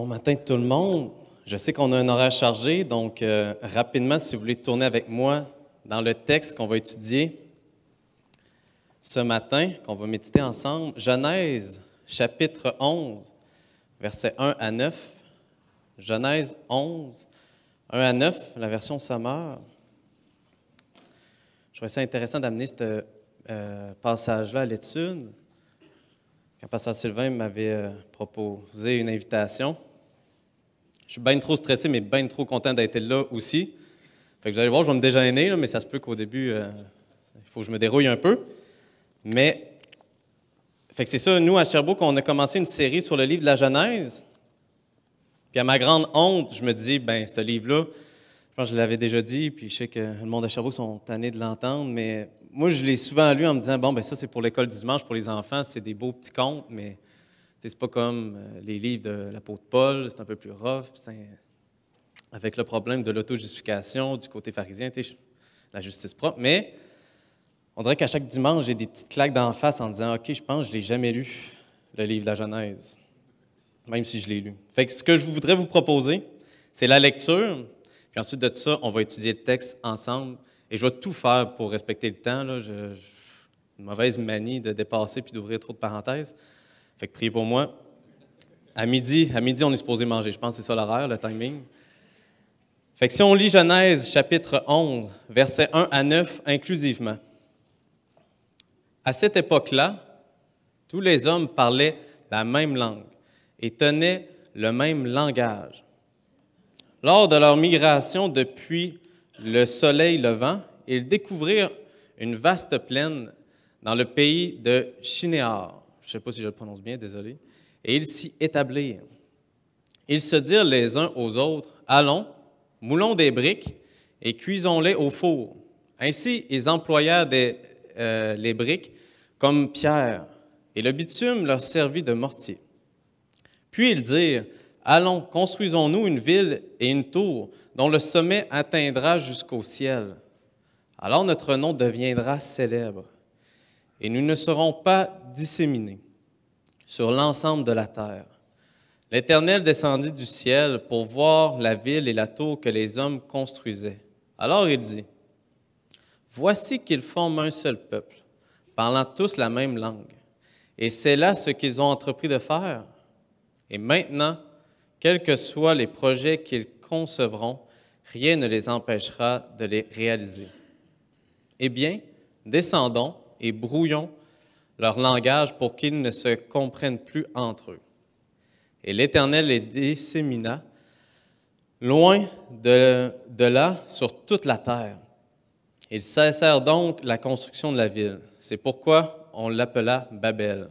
Bon matin tout le monde. Je sais qu'on a un horaire chargé, donc euh, rapidement, si vous voulez tourner avec moi dans le texte qu'on va étudier ce matin, qu'on va méditer ensemble, Genèse chapitre 11, versets 1 à 9. Genèse 11, 1 à 9, la version sommaire. Je trouvais ça intéressant d'amener ce euh, passage-là à l'étude. Quand Pasteur Sylvain m'avait euh, proposé une invitation, je suis bien trop stressé, mais bien trop content d'être là aussi. Fait que vous allez voir, je vais me déjeuner, là, mais ça se peut qu'au début, euh, il faut que je me dérouille un peu. Mais, fait c'est ça, nous, à Sherbrooke, on a commencé une série sur le livre de la Genèse. Puis à ma grande honte, je me dis, ben, ce livre-là, je pense que je l'avais déjà dit, puis je sais que le monde à Sherbrooke sont tannés de l'entendre, mais moi, je l'ai souvent lu en me disant, bon, ben ça, c'est pour l'école du dimanche, pour les enfants, c'est des beaux petits contes, mais c'est pas comme euh, les livres de l'apôtre Paul, c'est un peu plus rough. Avec le problème de l'auto-justification du côté pharisien, la justice propre. Mais on dirait qu'à chaque dimanche, j'ai des petites claques d'en face en disant OK, je pense que je l'ai jamais lu, le livre de la Genèse, même si je l'ai lu. Fait ce que je voudrais vous proposer, c'est la lecture. Puis ensuite de ça, on va étudier le texte ensemble. Et je vais tout faire pour respecter le temps. Là. une mauvaise manie de dépasser puis d'ouvrir trop de parenthèses. Fait que priez pour moi. À midi, à midi, on est supposé manger. Je pense que c'est ça l'horaire, le timing. Fait que si on lit Genèse chapitre 11, versets 1 à 9 inclusivement, à cette époque-là, tous les hommes parlaient la même langue et tenaient le même langage. Lors de leur migration depuis le soleil levant, ils découvrirent une vaste plaine dans le pays de Shinéar. Je ne sais pas si je le prononce bien, désolé. Et ils s'y établirent. Ils se dirent les uns aux autres, Allons, moulons des briques et cuisons-les au four. Ainsi, ils employèrent des, euh, les briques comme pierre, et le bitume leur servit de mortier. Puis ils dirent, Allons, construisons-nous une ville et une tour dont le sommet atteindra jusqu'au ciel. Alors notre nom deviendra célèbre, et nous ne serons pas disséminés sur l'ensemble de la terre. L'Éternel descendit du ciel pour voir la ville et la tour que les hommes construisaient. Alors il dit, Voici qu'ils forment un seul peuple, parlant tous la même langue. Et c'est là ce qu'ils ont entrepris de faire. Et maintenant, quels que soient les projets qu'ils concevront, rien ne les empêchera de les réaliser. Eh bien, descendons et brouillons leur langage pour qu'ils ne se comprennent plus entre eux. Et l'Éternel les dissémina loin de, là sur toute la terre. Ils cessèrent donc la construction de la ville. C'est pourquoi on l'appela Babel,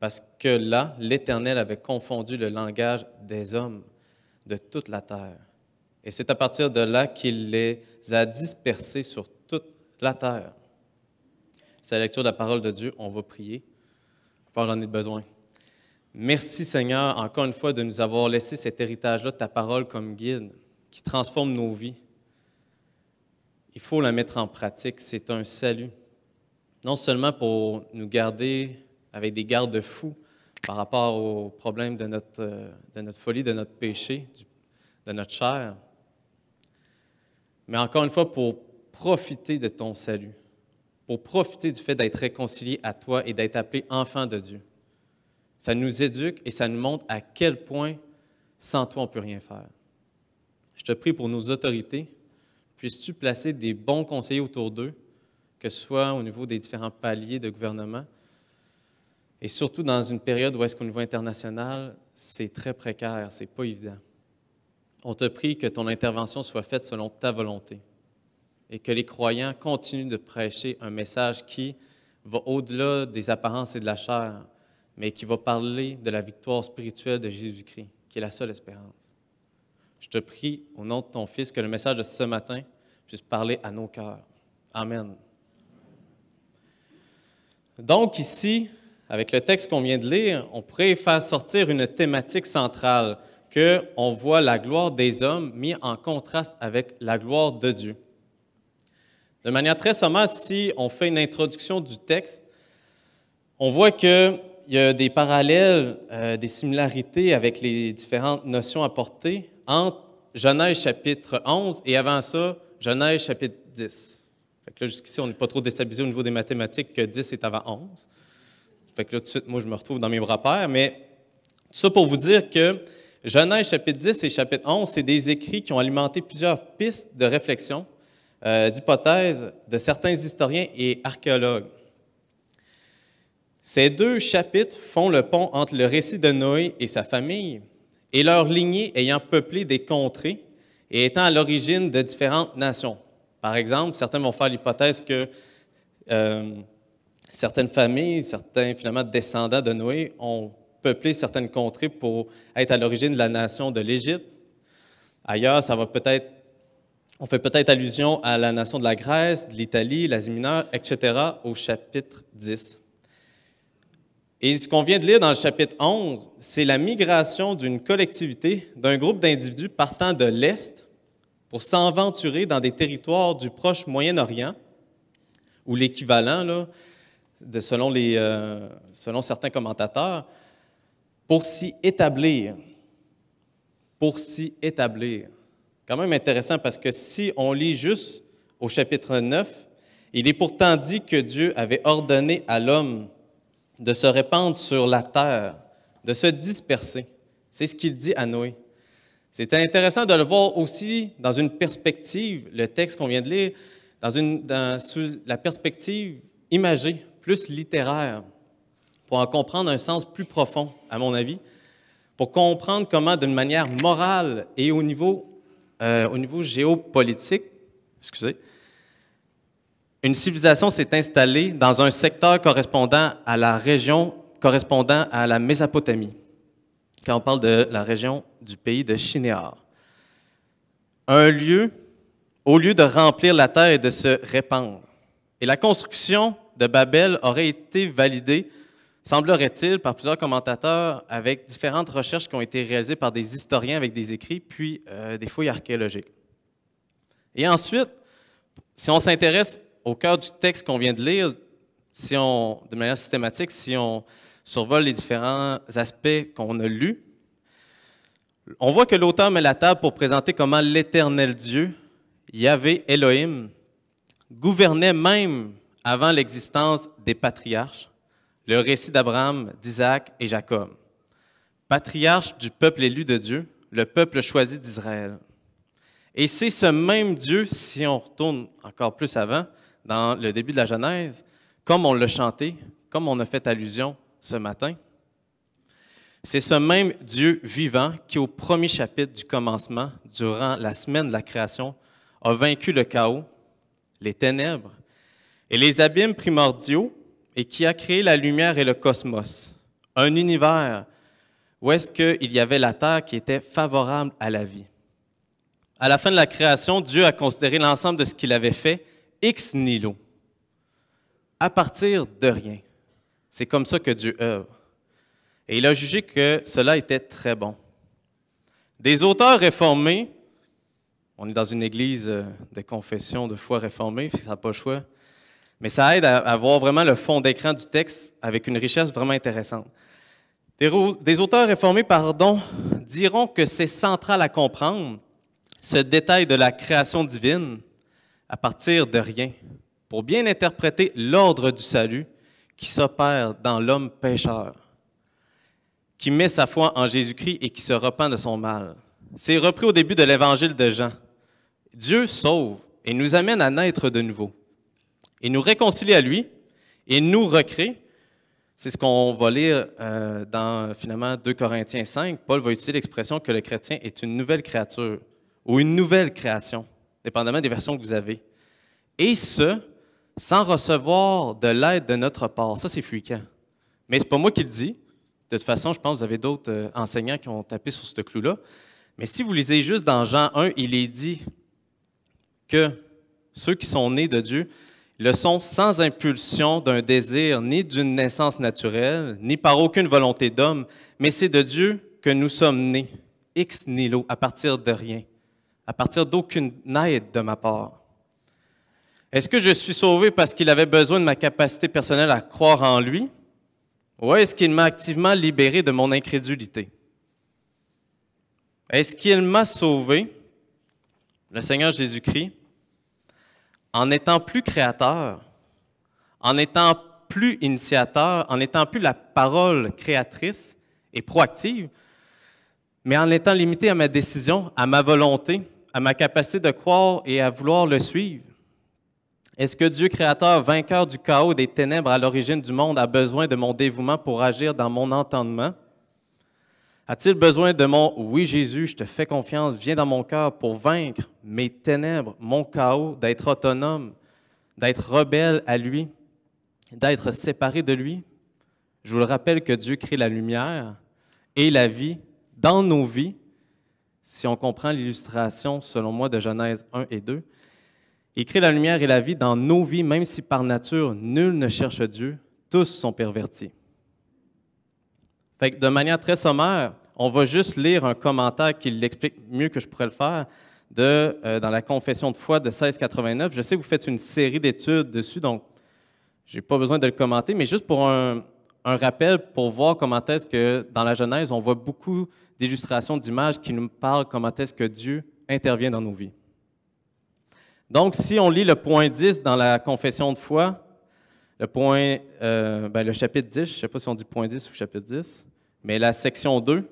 parce que là, l'Éternel avait confondu le langage des hommes de toute la terre. Et c'est à partir de là qu'il les a dispersés sur toute la terre c'est la lecture de la parole de Dieu. On va prier. Je j'en ai besoin. Merci Seigneur, encore une fois, de nous avoir laissé cet héritage-là ta parole comme guide qui transforme nos vies. Il faut la mettre en pratique. C'est un salut. Non seulement pour nous garder avec des gardes fous par rapport aux problèmes de notre, euh, de notre folie, de notre péché, de notre chair, mais encore une fois pour profiter de ton salut pour profiter du fait d'être réconcilié à toi et d'être appelé enfant de Dieu. Ça nous éduque et ça nous montre à quel point sans toi on ne peut rien faire. Je te prie pour nos autorités. Puisses-tu placer des bons conseillers autour d'eux, que ce soit au niveau des différents paliers de gouvernement, et surtout dans une période où est-ce qu'au niveau international, c'est très précaire, c'est pas évident. On te prie que ton intervention soit faite selon ta volonté et que les croyants continuent de prêcher un message qui va au-delà des apparences et de la chair, mais qui va parler de la victoire spirituelle de Jésus-Christ, qui est la seule espérance. Je te prie au nom de ton Fils que le message de ce matin puisse parler à nos cœurs. Amen. Donc ici, avec le texte qu'on vient de lire, on pourrait faire sortir une thématique centrale que on voit la gloire des hommes mise en contraste avec la gloire de Dieu. De manière très sommaire, si on fait une introduction du texte, on voit qu'il y a des parallèles, euh, des similarités avec les différentes notions apportées entre Genèse chapitre 11 et avant ça, Genèse chapitre 10. Fait là, jusqu'ici, on n'est pas trop déstabilisé au niveau des mathématiques que 10 est avant 11. Fait là, tout de suite, moi, je me retrouve dans mes pères. Mais tout ça pour vous dire que Genèse chapitre 10 et chapitre 11, c'est des écrits qui ont alimenté plusieurs pistes de réflexion euh, d'hypothèses de certains historiens et archéologues. Ces deux chapitres font le pont entre le récit de Noé et sa famille, et leur lignée ayant peuplé des contrées et étant à l'origine de différentes nations. Par exemple, certains vont faire l'hypothèse que euh, certaines familles, certains finalement descendants de Noé ont peuplé certaines contrées pour être à l'origine de la nation de l'Égypte. Ailleurs, ça va peut-être on fait peut-être allusion à la nation de la Grèce, de l'Italie, l'Asie mineure, etc., au chapitre 10. Et ce qu'on vient de lire dans le chapitre 11, c'est la migration d'une collectivité, d'un groupe d'individus partant de l'Est pour s'aventurer dans des territoires du proche Moyen-Orient, ou l'équivalent, selon, euh, selon certains commentateurs, pour s'y établir. Pour s'y établir. Quand même intéressant parce que si on lit juste au chapitre 9, il est pourtant dit que Dieu avait ordonné à l'homme de se répandre sur la terre, de se disperser. C'est ce qu'il dit à Noé. C'est intéressant de le voir aussi dans une perspective, le texte qu'on vient de lire, dans une, dans, sous la perspective imagée, plus littéraire, pour en comprendre un sens plus profond, à mon avis, pour comprendre comment, d'une manière morale et au niveau euh, au niveau géopolitique, excusez, une civilisation s'est installée dans un secteur correspondant à la région correspondant à la Mésopotamie, quand on parle de la région du pays de Shinéar. Un lieu, au lieu de remplir la terre et de se répandre. Et la construction de Babel aurait été validée Semblerait-il, par plusieurs commentateurs, avec différentes recherches qui ont été réalisées par des historiens avec des écrits, puis euh, des fouilles archéologiques. Et ensuite, si on s'intéresse au cœur du texte qu'on vient de lire, si on, de manière systématique, si on survole les différents aspects qu'on a lus, on voit que l'auteur met la table pour présenter comment l'éternel Dieu, Yahvé Elohim, gouvernait même avant l'existence des patriarches le récit d'Abraham, d'Isaac et Jacob. Patriarche du peuple élu de Dieu, le peuple choisi d'Israël. Et c'est ce même Dieu, si on retourne encore plus avant, dans le début de la Genèse, comme on l'a chanté, comme on a fait allusion ce matin, c'est ce même Dieu vivant qui, au premier chapitre du commencement, durant la semaine de la création, a vaincu le chaos, les ténèbres et les abîmes primordiaux et qui a créé la lumière et le cosmos, un univers où est-ce qu'il y avait la terre qui était favorable à la vie. À la fin de la création, Dieu a considéré l'ensemble de ce qu'il avait fait ex Nilo, à partir de rien. C'est comme ça que Dieu œuvre. Et il a jugé que cela était très bon. Des auteurs réformés, on est dans une église euh, de confession de foi réformée, ça n'a pas le choix, mais ça aide à, voir vraiment le fond d'écran du texte avec une richesse vraiment intéressante. Des, auteurs réformés pardon, diront que c'est central à comprendre ce détail de la création divine à partir de rien pour bien interpréter l'ordre du salut qui s'opère dans l'homme pécheur, qui met sa foi en Jésus-Christ et qui se repent de son mal. C'est repris au début de l'évangile de Jean. Dieu sauve et nous amène à naître de nouveau. Et nous réconcilier à lui et nous recréer, C'est ce qu'on va lire euh, dans finalement 2 Corinthiens 5. Paul va utiliser l'expression que le chrétien est une nouvelle créature ou une nouvelle création, dépendamment des versions que vous avez. Et ce, sans recevoir de l'aide de notre part. Ça, c'est fuyant. Mais c'est pas moi qui le dis. De toute façon, je pense que vous avez d'autres euh, enseignants qui ont tapé sur ce clou-là. Mais si vous lisez juste dans Jean 1, il est dit que ceux qui sont nés de Dieu le sont sans impulsion d'un désir, ni d'une naissance naturelle, ni par aucune volonté d'homme, mais c'est de Dieu que nous sommes nés, ex nihilo, à partir de rien, à partir d'aucune aide de ma part. Est-ce que je suis sauvé parce qu'il avait besoin de ma capacité personnelle à croire en lui? Ou est-ce qu'il m'a activement libéré de mon incrédulité? Est-ce qu'il m'a sauvé, le Seigneur Jésus-Christ, en étant plus créateur, en étant plus initiateur, en étant plus la parole créatrice et proactive, mais en étant limité à ma décision, à ma volonté, à ma capacité de croire et à vouloir le suivre. Est-ce que Dieu créateur, vainqueur du chaos des ténèbres à l'origine du monde, a besoin de mon dévouement pour agir dans mon entendement? A-t-il besoin de mon Oui Jésus, je te fais confiance, viens dans mon cœur pour vaincre mes ténèbres, mon chaos, d'être autonome, d'être rebelle à lui, d'être séparé de lui? Je vous le rappelle que Dieu crée la lumière et la vie dans nos vies, si on comprend l'illustration, selon moi, de Genèse 1 et 2. Il crée la lumière et la vie dans nos vies, même si par nature, nul ne cherche Dieu, tous sont pervertis de manière très sommaire, on va juste lire un commentaire qui l'explique mieux que je pourrais le faire de, euh, dans la confession de foi de 1689. Je sais que vous faites une série d'études dessus, donc je n'ai pas besoin de le commenter, mais juste pour un, rappel, pour voir comment est-ce que dans la Genèse, on voit beaucoup d'illustrations d'images qui nous parlent comment est-ce que Dieu intervient dans nos vies. Donc, si on lit le point 10 dans la confession de foi, le, point, euh, ben, le chapitre 10, je ne sais pas si on dit point 10 ou chapitre 10, mais la section 2,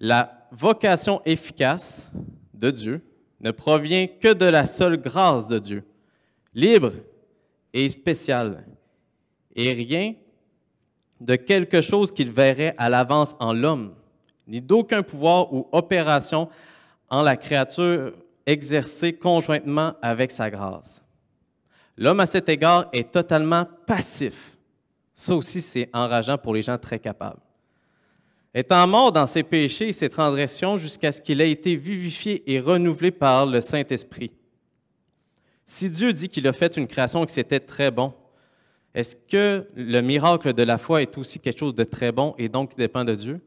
la vocation efficace de Dieu ne provient que de la seule grâce de Dieu, libre et spéciale, et rien de quelque chose qu'il verrait à l'avance en l'homme, ni d'aucun pouvoir ou opération en la créature exercée conjointement avec sa grâce. L'homme à cet égard est totalement passif. Ça aussi, c'est enrageant pour les gens très capables étant mort dans ses péchés et ses transgressions jusqu'à ce qu'il ait été vivifié et renouvelé par le Saint-Esprit. Si Dieu dit qu'il a fait une création et que c'était très bon, est-ce que le miracle de la foi est aussi quelque chose de très bon et donc dépend de Dieu?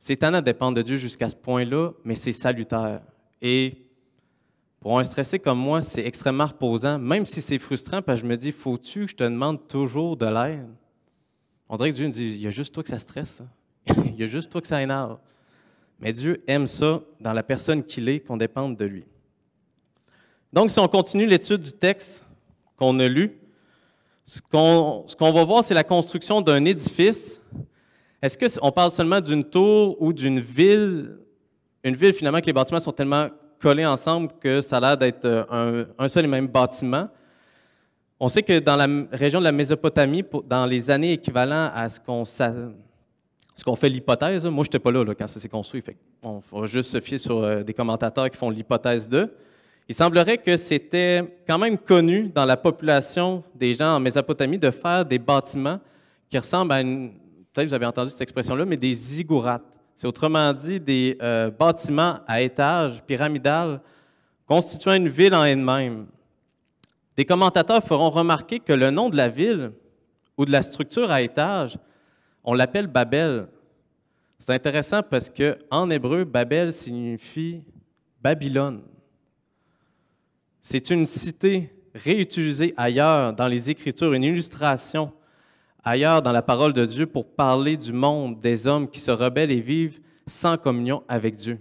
C'est étonnant de dépendre de Dieu jusqu'à ce point-là, mais c'est salutaire. Et pour un stressé comme moi, c'est extrêmement reposant, même si c'est frustrant, parce que je me dis, faut-tu que je te demande toujours de l'aide? On dirait que Dieu me dit, il y a juste toi que ça stresse. il y a juste toi que ça énerve. Mais Dieu aime ça dans la personne qu'il est, qu'on dépende de lui. Donc, si on continue l'étude du texte qu'on a lu, ce qu'on, va voir, c'est la construction d'un édifice. Est-ce qu'on parle seulement d'une tour ou d'une ville? Une ville, finalement, que les bâtiments sont tellement collés ensemble que ça a l'air d'être euh, un, seul et même bâtiment. On sait que dans la région de la Mésopotamie, dans les années équivalentes à ce qu'on ce qu'on fait l'hypothèse, moi, je n'étais pas là, quand ça s'est construit, fait on va juste se fier sur euh, des commentateurs qui font l'hypothèse d'eux. Il semblerait que c'était quand même connu dans la population des gens en Mésopotamie de faire des bâtiments qui ressemblent à une, peut-être vous avez entendu cette expression-là, mais des ziggurats. C'est autrement dit des euh, bâtiments à étages pyramidales constituant une ville en elle-même. Des commentateurs feront remarquer que le nom de la ville ou de la structure à étages on l'appelle Babel. C'est intéressant parce que en hébreu, Babel signifie Babylone. C'est une cité réutilisée ailleurs dans les Écritures, une illustration ailleurs dans la parole de Dieu pour parler du monde des hommes qui se rebellent et vivent sans communion avec Dieu.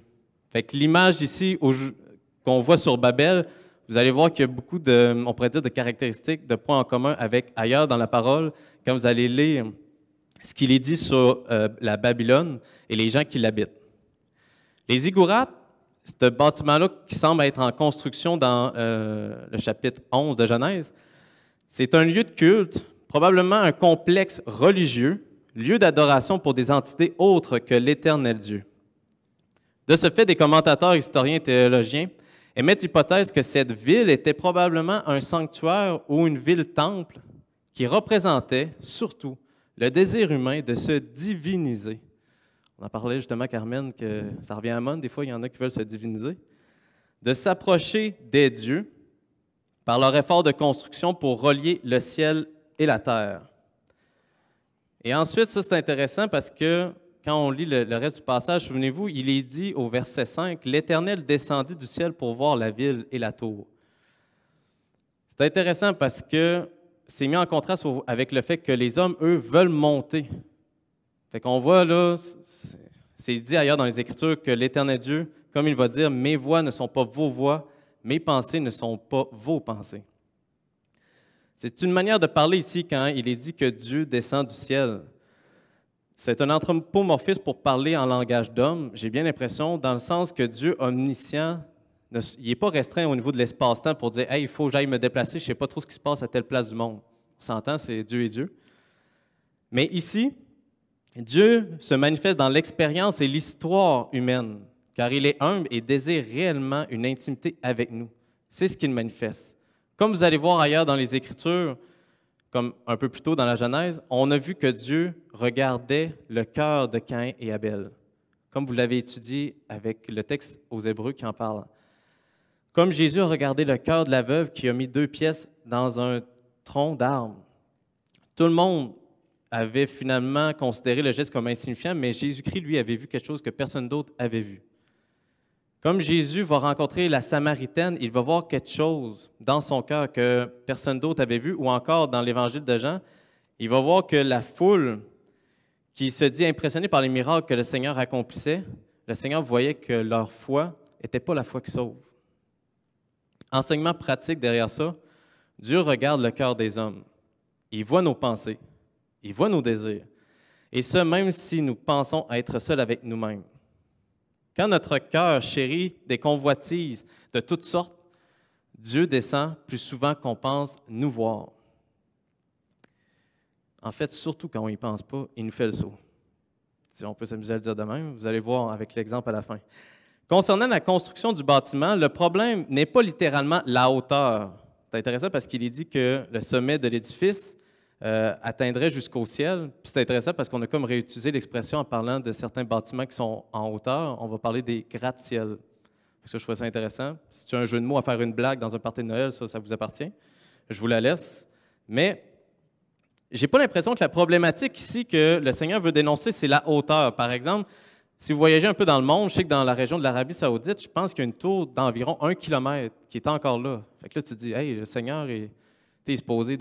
Fait l'image ici qu'on voit sur Babel, vous allez voir qu'il y a beaucoup de, on de caractéristiques, de points en commun avec ailleurs dans la parole quand vous allez lire ce qu'il est dit sur euh, la Babylone et les gens qui l'habitent. Les ziggourats, ce bâtiment-là qui semble être en construction dans euh, le chapitre 11 de Genèse, c'est un lieu de culte, probablement un complexe religieux, lieu d'adoration pour des entités autres que l'éternel Dieu. De ce fait, des commentateurs, historiens et théologiens émettent l'hypothèse que cette ville était probablement un sanctuaire ou une ville-temple qui représentait surtout le désir humain de se diviniser. On en parlait justement, Carmen, que ça revient à mode, des fois, il y en a qui veulent se diviniser. De s'approcher des dieux par leur effort de construction pour relier le ciel et la terre. Et ensuite, ça c'est intéressant parce que quand on lit le, le reste du passage, souvenez-vous, il est dit au verset 5, L'Éternel descendit du ciel pour voir la ville et la tour. C'est intéressant parce que c'est mis en contraste avec le fait que les hommes, eux, veulent monter. Fait qu'on voit là, c'est dit ailleurs dans les Écritures que l'Éternel Dieu, comme il va dire, mes voix ne sont pas vos voix, mes pensées ne sont pas vos pensées. C'est une manière de parler ici quand il est dit que Dieu descend du ciel. C'est un anthropomorphisme pour parler en langage d'homme, j'ai bien l'impression, dans le sens que Dieu omniscient il n'est pas restreint au niveau de l'espace-temps pour dire il faut que j'aille me déplacer, je ne sais pas trop ce qui se passe à telle place du monde. On s'entend, c'est Dieu et Dieu. Mais ici, Dieu se manifeste dans l'expérience et l'histoire humaine, car il est humble et désire réellement une intimité avec nous. C'est ce qu'il manifeste. Comme vous allez voir ailleurs dans les Écritures, comme un peu plus tôt dans la Genèse, on a vu que Dieu regardait le cœur de Cain et Abel, comme vous l'avez étudié avec le texte aux Hébreux qui en parle. Comme Jésus a regardé le cœur de la veuve qui a mis deux pièces dans un tronc d'arbre. Tout le monde avait finalement considéré le geste comme insignifiant, mais Jésus-Christ, lui, avait vu quelque chose que personne d'autre avait vu. Comme Jésus va rencontrer la Samaritaine, il va voir quelque chose dans son cœur que personne d'autre avait vu, ou encore dans l'Évangile de Jean, il va voir que la foule qui se dit impressionnée par les miracles que le Seigneur accomplissait, le Seigneur voyait que leur foi n'était pas la foi qui sauve enseignement pratique derrière ça, Dieu regarde le cœur des hommes. Il voit nos pensées. Il voit nos désirs. Et ce, même si nous pensons être seuls avec nous-mêmes. Quand notre cœur chérit des convoitises de toutes sortes, Dieu descend plus souvent qu'on pense nous voir. En fait, surtout quand on n'y pense pas, il nous fait le saut. Si on peut s'amuser à le dire de vous allez voir avec l'exemple à la fin. Concernant la construction du bâtiment, le problème n'est pas littéralement la hauteur. C'est intéressant parce qu'il est dit que le sommet de l'édifice euh, atteindrait jusqu'au ciel. C'est intéressant parce qu'on a comme réutilisé l'expression en parlant de certains bâtiments qui sont en hauteur. On va parler des gratte-ciels. Ça, je trouve ça intéressant. Si tu as un jeu de mots à faire une blague dans un party de Noël, ça, ça vous appartient. Je vous la laisse. Mais j'ai pas l'impression que la problématique ici que le Seigneur veut dénoncer, c'est la hauteur. Par exemple, si vous voyagez un peu dans le monde, je sais que dans la région de l'Arabie Saoudite, je pense qu'il y a une tour d'environ un kilomètre qui est encore là. Fait que là, tu dis, hey, le Seigneur est supposé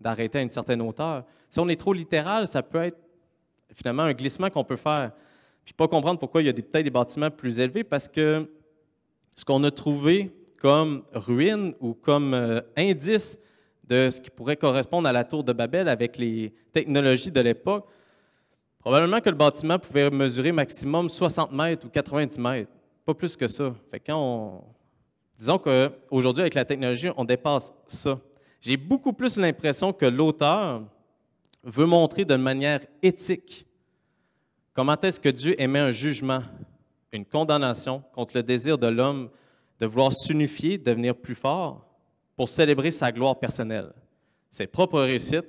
d'arrêter à une certaine hauteur. Si on est trop littéral, ça peut être finalement un glissement qu'on peut faire. Puis pas comprendre pourquoi il y a peut-être des bâtiments plus élevés, parce que ce qu'on a trouvé comme ruine ou comme euh, indice de ce qui pourrait correspondre à la tour de Babel avec les technologies de l'époque, Probablement que le bâtiment pouvait mesurer maximum 60 mètres ou 90 mètres, pas plus que ça. quand Disons qu'aujourd'hui, avec la technologie, on dépasse ça. J'ai beaucoup plus l'impression que l'auteur veut montrer de manière éthique comment est-ce que Dieu émet un jugement, une condamnation contre le désir de l'homme de vouloir s'unifier, devenir plus fort pour célébrer sa gloire personnelle, ses propres réussites,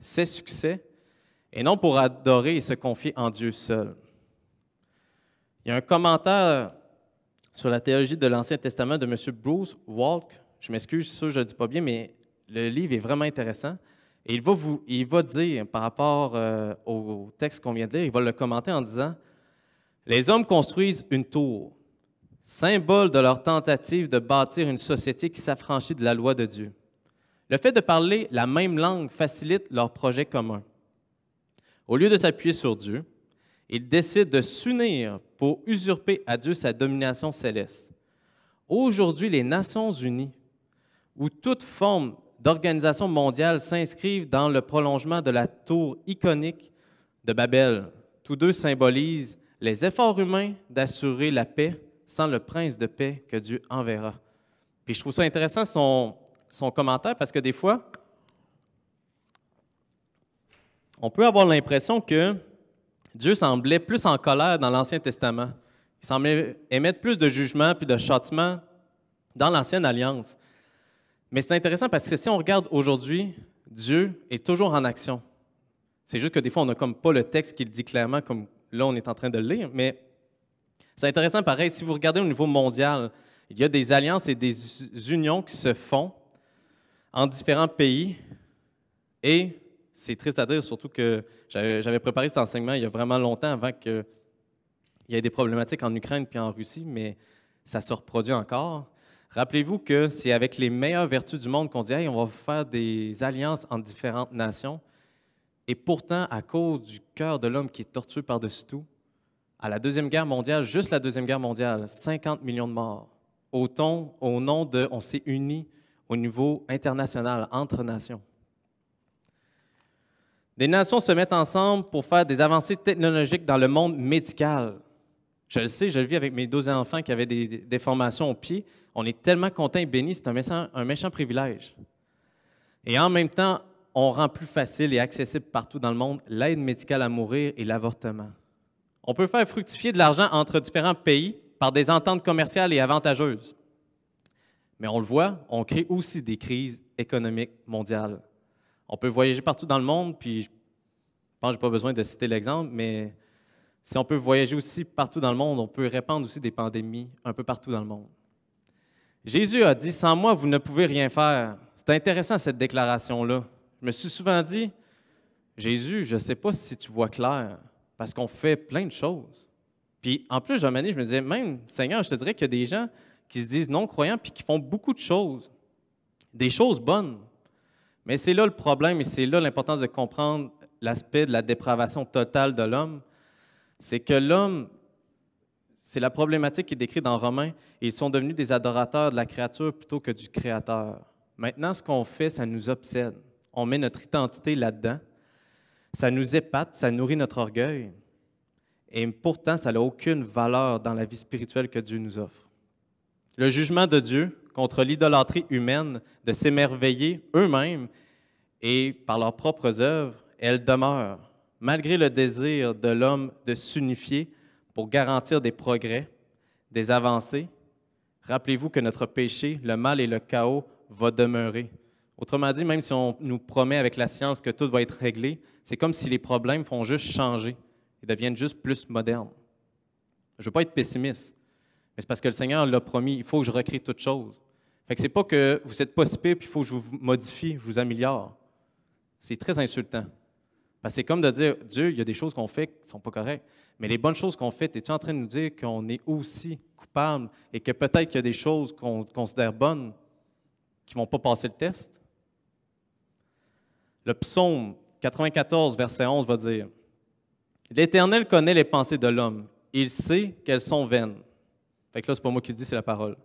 ses succès et non pour adorer et se confier en Dieu seul. Il y a un commentaire sur la théologie de l'Ancien Testament de M. Bruce Walk. Je m'excuse, si je ne le dis pas bien, mais le livre est vraiment intéressant. Et il va, vous, il va dire, par rapport euh, au texte qu'on vient de lire, il va le commenter en disant Les hommes construisent une tour, symbole de leur tentative de bâtir une société qui s'affranchit de la loi de Dieu. Le fait de parler la même langue facilite leur projet commun. Au lieu de s'appuyer sur Dieu, il décide de s'unir pour usurper à Dieu sa domination céleste. Aujourd'hui, les Nations unies, ou toute forme d'organisation mondiale, s'inscrivent dans le prolongement de la tour iconique de Babel. Tous deux symbolisent les efforts humains d'assurer la paix sans le prince de paix que Dieu enverra. Puis je trouve ça intéressant son, son commentaire parce que des fois, on peut avoir l'impression que Dieu semblait plus en colère dans l'Ancien Testament. Il semblait émettre plus de jugements puis de châtiments dans l'Ancienne Alliance. Mais c'est intéressant parce que si on regarde aujourd'hui, Dieu est toujours en action. C'est juste que des fois, on n'a comme pas le texte qui le dit clairement, comme là, on est en train de le lire. Mais c'est intéressant, pareil, si vous regardez au niveau mondial, il y a des alliances et des unions qui se font en différents pays. Et c'est triste à dire, surtout que j'avais préparé cet enseignement il y a vraiment longtemps avant qu'il y ait des problématiques en Ukraine puis en Russie, mais ça se reproduit encore. Rappelez-vous que c'est avec les meilleures vertus du monde qu'on dit hey, on va faire des alliances entre différentes nations. Et pourtant, à cause du cœur de l'homme qui est tortueux par-dessus tout, à la Deuxième Guerre mondiale, juste la Deuxième Guerre mondiale, 50 millions de morts. autant au nom de on s'est unis au niveau international, entre nations. Des nations se mettent ensemble pour faire des avancées technologiques dans le monde médical. Je le sais, je le vis avec mes 12 enfants qui avaient des déformations au pied. On est tellement content et béni, c'est un méchant, un méchant privilège. Et en même temps, on rend plus facile et accessible partout dans le monde l'aide médicale à mourir et l'avortement. On peut faire fructifier de l'argent entre différents pays par des ententes commerciales et avantageuses. Mais on le voit, on crée aussi des crises économiques mondiales on peut voyager partout dans le monde, puis je pense que je n'ai pas besoin de citer l'exemple, mais si on peut voyager aussi partout dans le monde, on peut répandre aussi des pandémies un peu partout dans le monde. Jésus a dit, sans moi, vous ne pouvez rien faire. C'est intéressant cette déclaration-là. Je me suis souvent dit, Jésus, je ne sais pas si tu vois clair, parce qu'on fait plein de choses. Puis en plus, je me disais, même, Seigneur, je te dirais qu'il y a des gens qui se disent non-croyants, puis qui font beaucoup de choses, des choses bonnes. Mais c'est là le problème et c'est là l'importance de comprendre l'aspect de la dépravation totale de l'homme. C'est que l'homme, c'est la problématique qui est décrite dans Romains, ils sont devenus des adorateurs de la créature plutôt que du créateur. Maintenant, ce qu'on fait, ça nous obsède. On met notre identité là-dedans. Ça nous épate, ça nourrit notre orgueil. Et pourtant, ça n'a aucune valeur dans la vie spirituelle que Dieu nous offre. Le jugement de Dieu, contre l'idolâtrie humaine, de s'émerveiller eux-mêmes et par leurs propres œuvres, elles demeurent, malgré le désir de l'homme de s'unifier pour garantir des progrès, des avancées. Rappelez-vous que notre péché, le mal et le chaos va demeurer. Autrement dit, même si on nous promet avec la science que tout va être réglé, c'est comme si les problèmes font juste changer et deviennent juste plus modernes. Je ne veux pas être pessimiste, mais c'est parce que le Seigneur l'a promis, il faut que je recrée toute chose. Fait que c'est pas que vous êtes pas si pire, puis il faut que je vous modifie, je vous améliore. C'est très insultant. c'est comme de dire, Dieu, il y a des choses qu'on fait qui ne sont pas correctes. Mais les bonnes choses qu'on fait, es-tu en train de nous dire qu'on est aussi coupable et que peut-être qu'il y a des choses qu'on considère bonnes qui ne vont pas passer le test? Le psaume 94, verset 11 va dire L'Éternel connaît les pensées de l'homme. Il sait qu'elles sont vaines. Fait que là, pas moi qui le dis, c'est la parole.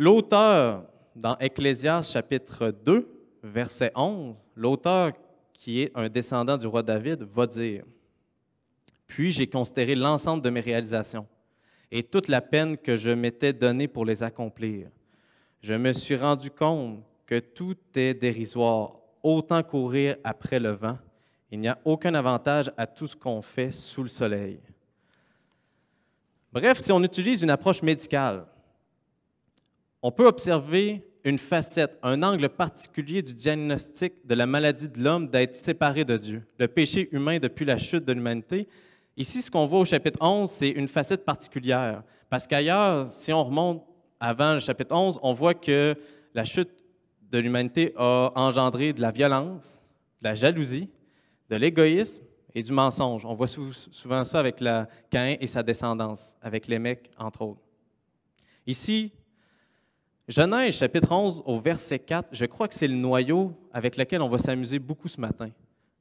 L'auteur, dans Ecclésias chapitre 2, verset 11, l'auteur qui est un descendant du roi David va dire, Puis j'ai considéré l'ensemble de mes réalisations et toute la peine que je m'étais donnée pour les accomplir. Je me suis rendu compte que tout est dérisoire, autant courir après le vent. Il n'y a aucun avantage à tout ce qu'on fait sous le soleil. Bref, si on utilise une approche médicale, on peut observer une facette, un angle particulier du diagnostic de la maladie de l'homme d'être séparé de Dieu, le péché humain depuis la chute de l'humanité. Ici, ce qu'on voit au chapitre 11, c'est une facette particulière. Parce qu'ailleurs, si on remonte avant le chapitre 11, on voit que la chute de l'humanité a engendré de la violence, de la jalousie, de l'égoïsme et du mensonge. On voit souvent ça avec la Caïn et sa descendance, avec les mecs, entre autres. Ici, Genèse chapitre 11 au verset 4, je crois que c'est le noyau avec lequel on va s'amuser beaucoup ce matin.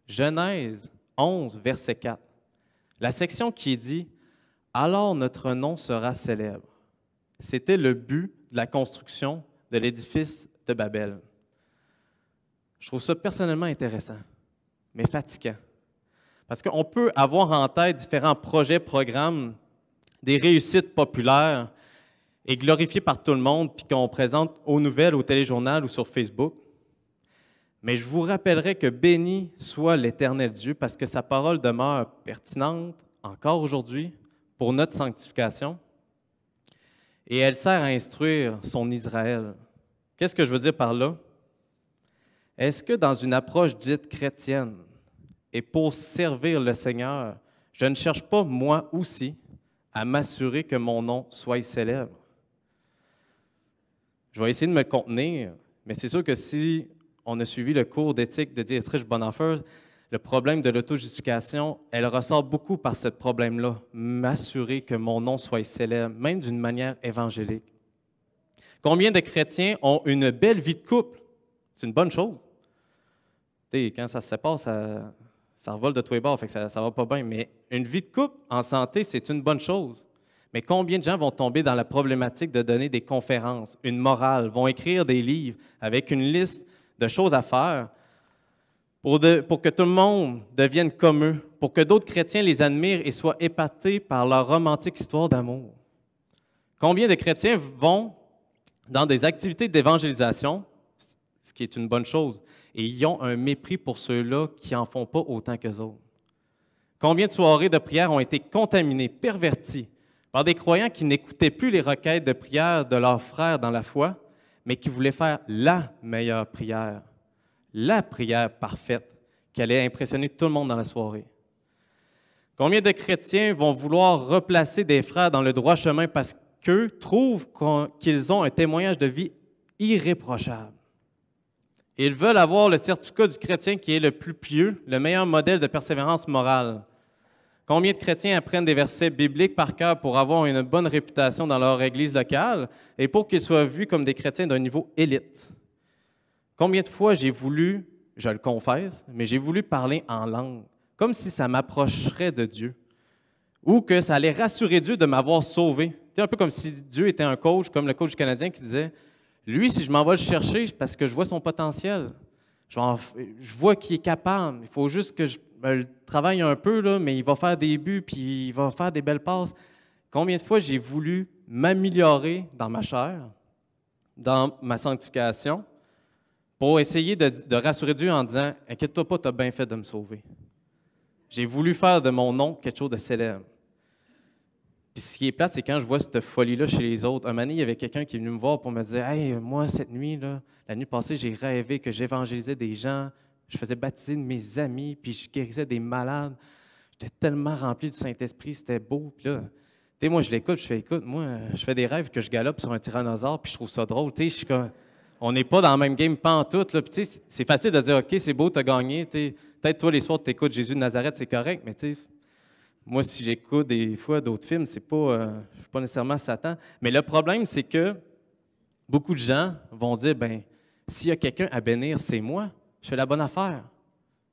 Genèse 11 verset 4. La section qui dit Alors notre nom sera célèbre. C'était le but de la construction de l'édifice de Babel. Je trouve ça personnellement intéressant, mais fatigant. Parce qu'on peut avoir en tête différents projets, programmes, des réussites populaires, et glorifié par tout le monde, puis qu'on présente aux nouvelles, au téléjournal ou sur Facebook. Mais je vous rappellerai que béni soit l'Éternel Dieu, parce que sa parole demeure pertinente encore aujourd'hui pour notre sanctification, et elle sert à instruire son Israël. Qu'est-ce que je veux dire par là? Est-ce que dans une approche dite chrétienne, et pour servir le Seigneur, je ne cherche pas moi aussi à m'assurer que mon nom soit célèbre, je vais essayer de me contenir, mais c'est sûr que si on a suivi le cours d'éthique de Dietrich Bonhoeffer, le problème de l'auto-justification, elle ressort beaucoup par ce problème-là, m'assurer que mon nom soit célèbre, même d'une manière évangélique. Combien de chrétiens ont une belle vie de couple? C'est une bonne chose. quand ça se sépare, ça, revole de tous les bords, ça ne va pas bien. Mais une vie de couple en santé, c'est une bonne chose. Mais combien de gens vont tomber dans la problématique de donner des conférences, une morale, vont écrire des livres avec une liste de choses à faire pour, que tout le monde devienne comme eux, pour que d'autres chrétiens les admirent et soient épatés par leur romantique histoire d'amour? Combien de chrétiens vont dans des activités d'évangélisation, ce qui est une bonne chose, et ils ont un mépris pour ceux-là qui n'en font pas autant qu'eux autres? Combien de soirées de prière ont été contaminées, perverties par des croyants qui n'écoutaient plus les requêtes de prière de leurs frères dans la foi, mais qui voulaient faire la meilleure prière, la prière parfaite qui allait impressionner tout le monde dans la soirée. Combien de chrétiens vont vouloir replacer des frères dans le droit chemin parce qu'eux trouvent qu'ils ont un témoignage de vie irréprochable? Ils veulent avoir le certificat du chrétien qui est le plus pieux, le meilleur modèle de persévérance morale. Combien de chrétiens apprennent des versets bibliques par cœur pour avoir une bonne réputation dans leur église locale et pour qu'ils soient vus comme des chrétiens d'un niveau élite? Combien de fois j'ai voulu, je le confesse, mais j'ai voulu parler en langue, comme si ça m'approcherait de Dieu ou que ça allait rassurer Dieu de m'avoir sauvé. C'est un peu comme si Dieu était un coach, comme le coach canadien qui disait Lui, si je m'en vais le chercher, parce que je vois son potentiel. Je vois qu'il est capable. Il faut juste que je il travaille un peu, là, mais il va faire des buts, puis il va faire des belles passes. Combien de fois j'ai voulu m'améliorer dans ma chair, dans ma sanctification, pour essayer de, rassurer Dieu en disant Inquiète-toi pas, tu as bien fait de me sauver. J'ai voulu faire de mon nom quelque chose de célèbre. Puis ce qui est plate, c'est quand je vois cette folie-là chez les autres. Un moment il y avait quelqu'un qui est venu me voir pour me dire Hey, moi, cette nuit, là, la nuit passée, j'ai rêvé que j'évangélisais des gens, je faisais baptiser mes amis, puis je guérissais des malades. J'étais tellement rempli du Saint-Esprit, c'était beau. Puis là, moi, je l'écoute, je fais écoute, moi, je fais des rêves que je galope sur un tyrannosaure, puis je trouve ça drôle. On n'est pas dans le même game pantoute. Puis, tu c'est facile de dire, OK, c'est beau, t'as gagné. Tu Peut-être toi, les soirs, tu écoutes Jésus de Nazareth, c'est correct, mais moi, si j'écoute des fois d'autres films, c'est pas, euh, suis pas nécessairement Satan. Mais le problème, c'est que beaucoup de gens vont dire, ben, s'il y a quelqu'un à bénir, c'est moi. Je fais la bonne affaire,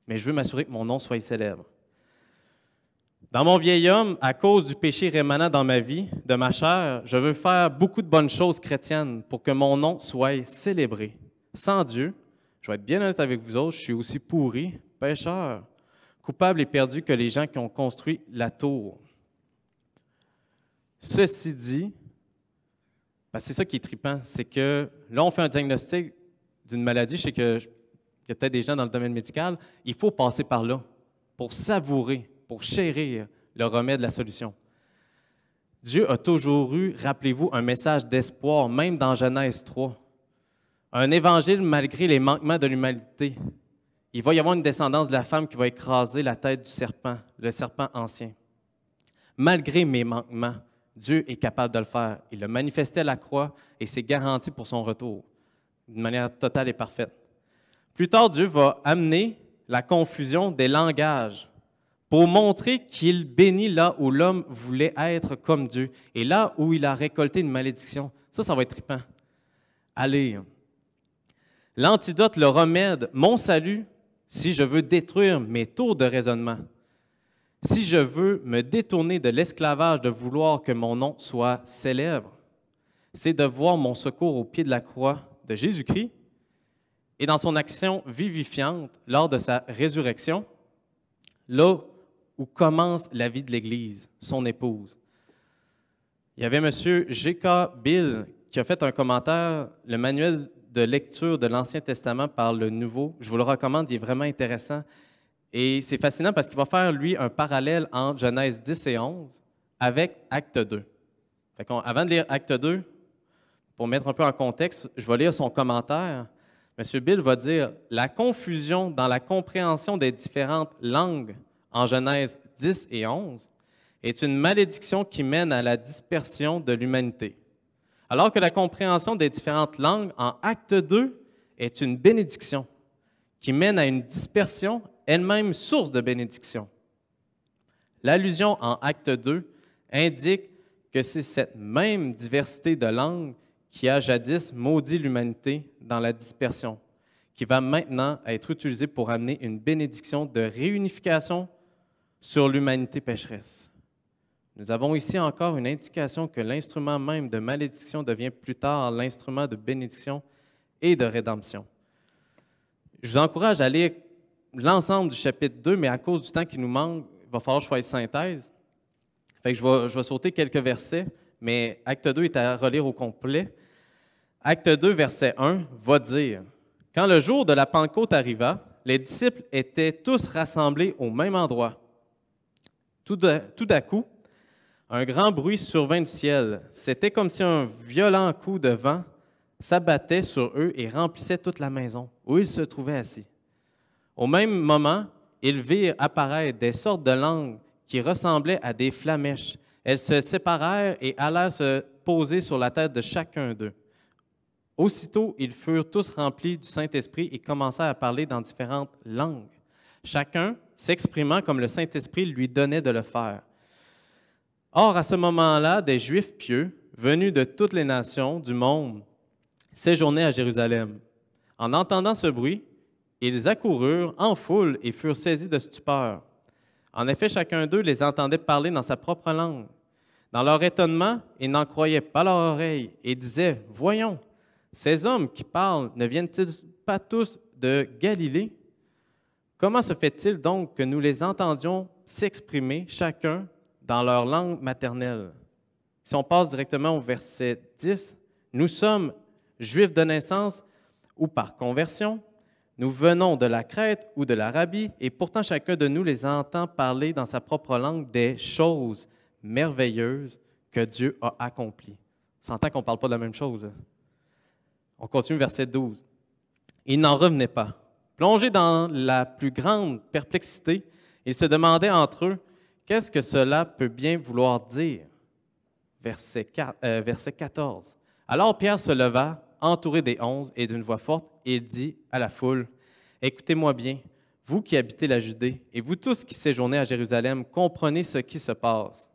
mais je veux m'assurer que mon nom soit célèbre. Dans mon vieil homme, à cause du péché rémanent dans ma vie, de ma chair, je veux faire beaucoup de bonnes choses chrétiennes pour que mon nom soit célébré. Sans Dieu, je vais être bien honnête avec vous autres, je suis aussi pourri, pécheur, coupable et perdu que les gens qui ont construit la tour. Ceci dit, c'est ça qui est tripant, c'est que là, on fait un diagnostic d'une maladie. chez que il y a peut-être des gens dans le domaine médical, il faut passer par là pour savourer, pour chérir le remède, la solution. Dieu a toujours eu, rappelez-vous, un message d'espoir, même dans Genèse 3. Un évangile malgré les manquements de l'humanité. Il va y avoir une descendance de la femme qui va écraser la tête du serpent, le serpent ancien. Malgré mes manquements, Dieu est capable de le faire. Il le manifestait à la croix et c'est garanti pour son retour d'une manière totale et parfaite. Plus tard, Dieu va amener la confusion des langages pour montrer qu'il bénit là où l'homme voulait être comme Dieu et là où il a récolté une malédiction. Ça, ça va être trippant. Allez. L'antidote, le remède, mon salut, si je veux détruire mes tours de raisonnement, si je veux me détourner de l'esclavage de vouloir que mon nom soit célèbre, c'est de voir mon secours au pied de la croix de Jésus-Christ et dans son action vivifiante lors de sa résurrection, là où commence la vie de l'Église, son épouse. Il y avait M. G.K. Bill qui a fait un commentaire, le manuel de lecture de l'Ancien Testament par le Nouveau. Je vous le recommande, il est vraiment intéressant. Et c'est fascinant parce qu'il va faire, lui, un parallèle entre Genèse 10 et 11 avec Acte 2. avant de lire Acte 2, pour mettre un peu en contexte, je vais lire son commentaire M. Bill va dire la confusion dans la compréhension des différentes langues en Genèse 10 et 11 est une malédiction qui mène à la dispersion de l'humanité, alors que la compréhension des différentes langues en Acte 2 est une bénédiction qui mène à une dispersion, elle-même source de bénédiction. L'allusion en Acte 2 indique que c'est cette même diversité de langues qui a jadis maudit l'humanité dans la dispersion, qui va maintenant être utilisé pour amener une bénédiction de réunification sur l'humanité pécheresse. Nous avons ici encore une indication que l'instrument même de malédiction devient plus tard l'instrument de bénédiction et de rédemption. Je vous encourage à lire l'ensemble du chapitre 2, mais à cause du temps qui nous manque, il va falloir choisir je synthèse. je, vais, je vais sauter quelques versets, mais acte 2 est à relire au complet. Acte 2, verset 1 va dire Quand le jour de la Pentecôte arriva, les disciples étaient tous rassemblés au même endroit. Tout à coup, un grand bruit survint du ciel. C'était comme si un violent coup de vent s'abattait sur eux et remplissait toute la maison où ils se trouvaient assis. Au même moment, ils virent apparaître des sortes de langues qui ressemblaient à des flamèches. Elles se séparèrent et allèrent se poser sur la tête de chacun d'eux. Aussitôt, ils furent tous remplis du Saint-Esprit et commencèrent à parler dans différentes langues, chacun s'exprimant comme le Saint-Esprit lui donnait de le faire. Or, à ce moment-là, des Juifs pieux, venus de toutes les nations du monde, séjournaient à Jérusalem. En entendant ce bruit, ils accoururent en foule et furent saisis de stupeur. En effet, chacun d'eux les entendait parler dans sa propre langue. Dans leur étonnement, ils n'en croyaient pas leur oreille et disaient, Voyons, ces hommes qui parlent ne viennent-ils pas tous de Galilée? Comment se fait-il donc que nous les entendions s'exprimer chacun dans leur langue maternelle? Si on passe directement au verset 10, nous sommes juifs de naissance ou par conversion, nous venons de la Crète ou de l'Arabie, et pourtant chacun de nous les entend parler dans sa propre langue des choses merveilleuses que Dieu a accomplies. S'entend qu'on ne parle pas de la même chose. Hein? On continue verset 12. Il n'en revenait pas. Plongés dans la plus grande perplexité, ils se demandaient entre eux, qu'est-ce que cela peut bien vouloir dire? Verset, 14. Euh, Alors Pierre se leva, entouré des onze, et d'une voix forte, il dit à la foule, Écoutez-moi bien, vous qui habitez la Judée, et vous tous qui séjournez à Jérusalem, comprenez ce qui se passe.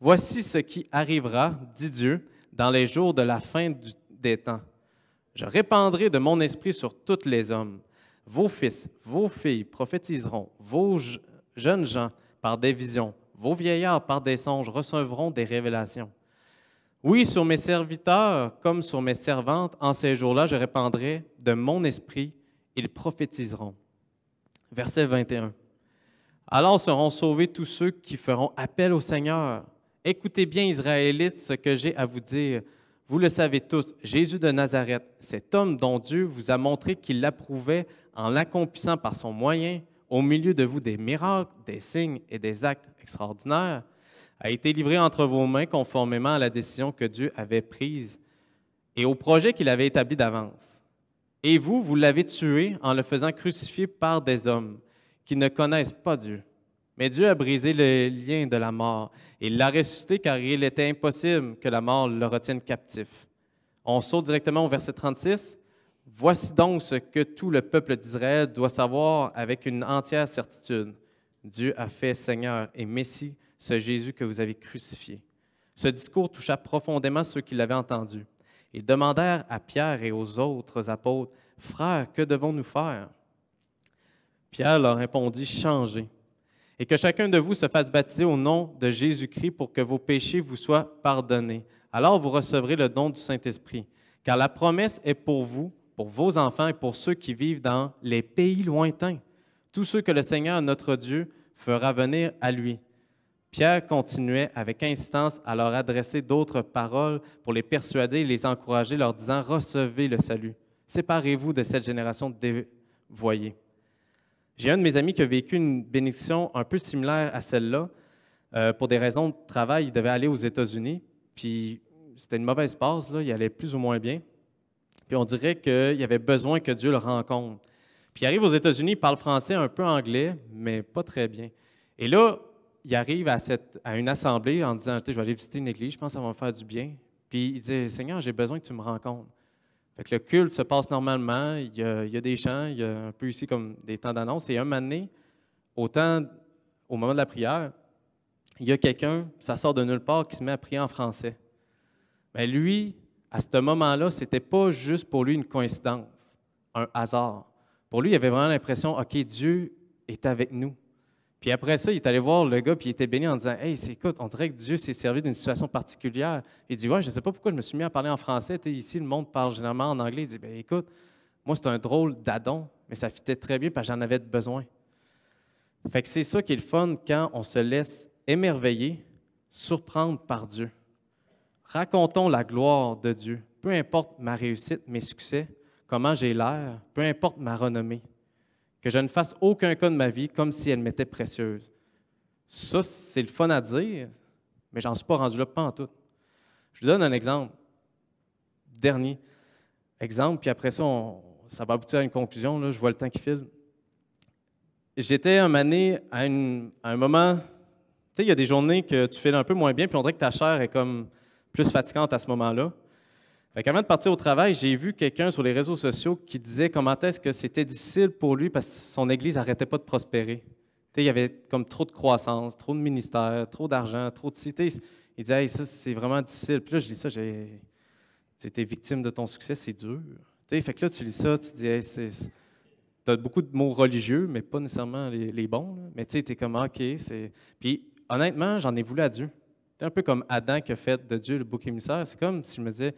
Voici ce qui arrivera, dit Dieu, dans les jours de la fin des temps. Je répandrai de mon esprit sur tous les hommes. Vos fils, vos filles prophétiseront, vos jeunes gens par des visions, vos vieillards par des songes recevront des révélations. Oui, sur mes serviteurs comme sur mes servantes, en ces jours-là, je répandrai de mon esprit, ils prophétiseront. Verset 21. Alors seront sauvés tous ceux qui feront appel au Seigneur. Écoutez bien, Israélites, ce que j'ai à vous dire. Vous le savez tous, Jésus de Nazareth, cet homme dont Dieu vous a montré qu'il l'approuvait en l'accomplissant par son moyen, au milieu de vous des miracles, des signes et des actes extraordinaires, a été livré entre vos mains conformément à la décision que Dieu avait prise et au projet qu'il avait établi d'avance. Et vous, vous l'avez tué en le faisant crucifier par des hommes qui ne connaissent pas Dieu. Mais Dieu a brisé le lien de la mort. et l'a ressuscité car il était impossible que la mort le retienne captif. On saute directement au verset 36. Voici donc ce que tout le peuple d'Israël doit savoir avec une entière certitude. Dieu a fait Seigneur et Messie ce Jésus que vous avez crucifié. Ce discours toucha profondément ceux qui l'avaient entendu. Ils demandèrent à Pierre et aux autres apôtres, Frères, que devons-nous faire Pierre leur répondit, Changez et que chacun de vous se fasse baptiser au nom de Jésus-Christ pour que vos péchés vous soient pardonnés. Alors vous recevrez le don du Saint-Esprit, car la promesse est pour vous, pour vos enfants et pour ceux qui vivent dans les pays lointains, tous ceux que le Seigneur notre Dieu fera venir à lui. Pierre continuait avec insistance à leur adresser d'autres paroles pour les persuader et les encourager, leur disant Recevez le salut, séparez-vous de cette génération dévoyée. J'ai un de mes amis qui a vécu une bénédiction un peu similaire à celle-là. Euh, pour des raisons de travail, il devait aller aux États-Unis, puis c'était une mauvaise passe, il allait plus ou moins bien. Puis on dirait qu'il avait besoin que Dieu le rencontre. Puis il arrive aux États-Unis, il parle français, un peu anglais, mais pas très bien. Et là, il arrive à, à une assemblée en disant Je vais aller visiter une église, je pense que ça va me faire du bien. Puis il dit Seigneur, j'ai besoin que tu me rencontres le culte se passe normalement, il y, a, des chants, il y a un peu ici comme des temps d'annonce, et un moment au, moment de la prière, il y a quelqu'un, ça sort de nulle part, qui se met à prier en français. Mais lui, à ce moment-là, ce n'était pas juste pour lui une coïncidence, un hasard. Pour lui, il avait vraiment l'impression, OK, Dieu est avec nous. Puis après ça, il est allé voir le gars, puis il était béni en disant Hey, écoute, on dirait que Dieu s'est servi d'une situation particulière. Il dit Ouais, je ne sais pas pourquoi je me suis mis à parler en français. ici, le monde parle généralement en anglais. Il dit ben, écoute, moi, c'est un drôle d'adon, mais ça fitait très bien parce que j'en avais besoin. Fait que c'est ça qui est le fun quand on se laisse émerveiller, surprendre par Dieu. Racontons la gloire de Dieu, peu importe ma réussite, mes succès, comment j'ai l'air, peu importe ma renommée que je ne fasse aucun cas de ma vie comme si elle m'était précieuse. Ça, c'est le fun à dire, mais j'en suis pas rendu là pas en tout. Je vous donne un exemple. Dernier exemple, puis après ça, ça va aboutir à une conclusion. Là, je vois le temps qui file. J'étais un à, un moment. Tu sais, il y a des journées que tu files un peu moins bien, puis on dirait que ta chair est comme plus fatigante à ce moment-là. Avant de partir au travail, j'ai vu quelqu'un sur les réseaux sociaux qui disait comment est-ce que c'était difficile pour lui parce que son église n'arrêtait pas de prospérer. il y avait comme trop de croissance, trop de ministères, trop d'argent, trop de cités. Il disait ça, c'est vraiment difficile. Puis là, je lis ça, j'ai. Tu victime de ton succès, c'est dur. fait que là, tu lis ça, tu dis tu as beaucoup de mots religieux, mais pas nécessairement les, bons. Mais tu sais, es comme, ah, OK, c'est. Puis honnêtement, j'en ai voulu à Dieu. C'est un peu comme Adam qui a fait de Dieu le bouc émissaire. C'est comme si je me disais,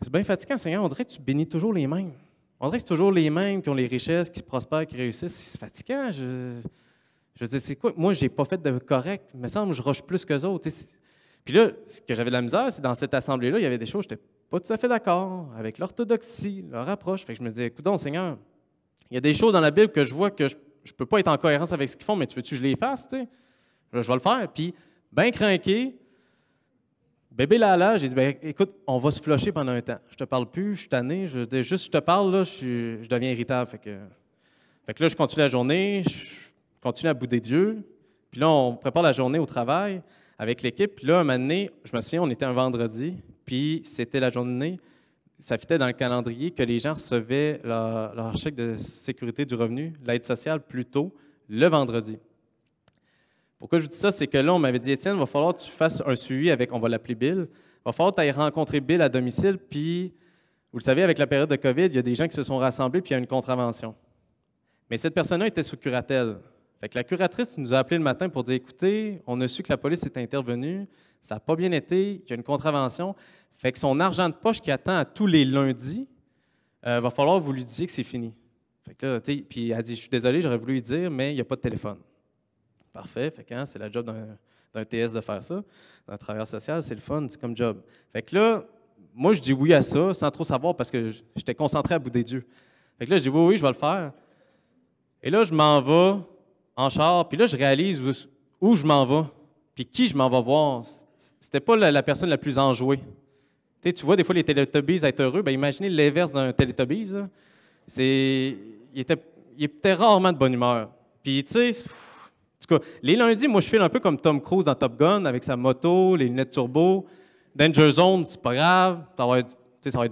c'est bien fatigant, Seigneur. On dirait que tu bénis toujours les mêmes. On dirait que c'est toujours les mêmes qui ont les richesses, qui se prospèrent, qui réussissent. C'est fatigant. Je, je veux c'est quoi? Moi, je n'ai pas fait de correct. Il me semble que je roche plus qu'eux autres. Puis là, ce que j'avais de la misère, c'est dans cette assemblée-là, il y avait des choses que je n'étais pas tout à fait d'accord avec l'orthodoxie, leur approche. Fait que je me disais, écoute, Seigneur, il y a des choses dans la Bible que je vois que je ne peux pas être en cohérence avec ce qu'ils font, mais tu veux-tu que je les fasse? je vais le faire. Puis, bien craqué, Bébé là, j'ai dit, ben, écoute, on va se flocher pendant un temps. Je te parle plus, je suis tanné. Je, juste, je te parle, je, deviens irritable. Fait que, là, je continue la journée, je continue à bouder Dieu. Puis là, on prépare la journée au travail avec l'équipe. Puis là, un moment donné, je me souviens, on était un vendredi, puis c'était la journée, ça fitait dans le calendrier que les gens recevaient leur chèque de sécurité du revenu, l'aide sociale, plus tôt, le vendredi. Pourquoi je vous dis ça? C'est que là, on m'avait dit, Étienne, va falloir que tu fasses un suivi avec, on va l'appeler Bill. Il va falloir que tu ailles rencontrer Bill à domicile, puis, vous le savez, avec la période de COVID, il y a des gens qui se sont rassemblés, puis il y a une contravention. Mais cette personne-là était sous curatelle. Fait que la curatrice nous a appelé le matin pour dire écoutez, on a su que la police est intervenue, ça n'a pas bien été, il y a une contravention. Fait que son argent de poche qui attend à tous les lundis, euh, va falloir que vous lui disiez que c'est fini. Fait que puis elle a dit je suis désolé, j'aurais voulu lui dire, mais il n'y a pas de téléphone. Parfait. Fait hein, c'est la job d'un TS de faire ça. D'un travailleur social, c'est le fun, c'est comme job. Fait que là, moi, je dis oui à ça sans trop savoir parce que j'étais concentré à bout des dieux. Fait que là, je dis oui, oui, je vais le faire. Et là, je m'en vais en char, puis là, je réalise où, je m'en vais, puis qui je m'en vais voir. C'était pas la, personne la plus enjouée. tu vois, des fois, les Teletubbies être heureux, ben, imaginez l'inverse d'un Teletubbies. C'est, il, était, il rarement de bonne humeur. Puis, tu sais, en tout cas, les lundis, moi, je file un peu comme Tom Cruise dans Top Gun avec sa moto, les lunettes turbo. Danger Zone, c'est pas grave, ça va être,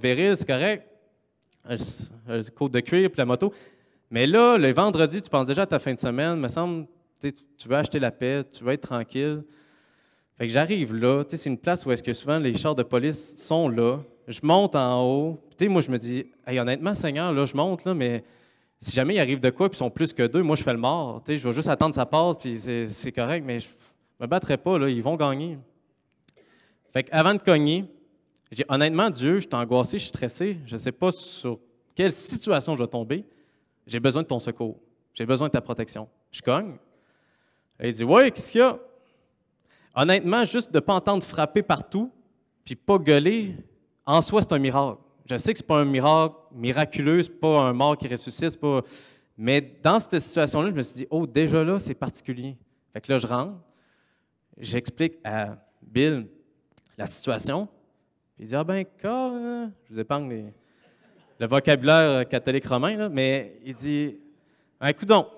viril, c'est correct. Euh, côte euh, de cuir, puis la moto. Mais là, le vendredi, tu penses déjà à ta fin de semaine, me semble, tu veux acheter la paix, tu veux être tranquille. Fait que j'arrive là, c'est une place où est-ce que souvent les chars de police sont là. Je monte en haut, puis moi je me dis, honnêtement, Seigneur, là, je monte, là, mais si jamais il arrive de quoi, puis ils sont plus que deux, moi, je fais le mort. je vais juste attendre sa passe, puis c'est correct, mais je me battrai pas, là, ils vont gagner. Fait avant de cogner, j'ai honnêtement, Dieu, je suis angoissé, je suis stressé, je ne sais pas sur quelle situation je vais tomber. J'ai besoin de ton secours, j'ai besoin de ta protection. Je cogne. il dit Ouais, qu'est-ce qu'il y a Honnêtement, juste de ne pas entendre frapper partout, puis pas gueuler, en soi, c'est un miracle. Je sais que ce n'est pas un miracle miraculeux, ce n'est pas un mort qui ressuscite, pas... mais dans cette situation-là, je me suis dit, oh, déjà là, c'est particulier. Fait que là, je rentre, j'explique à Bill la situation, puis il dit, ah ben, quoi? » je vous épargne le vocabulaire euh, catholique romain, là, mais il dit, ah, un donc.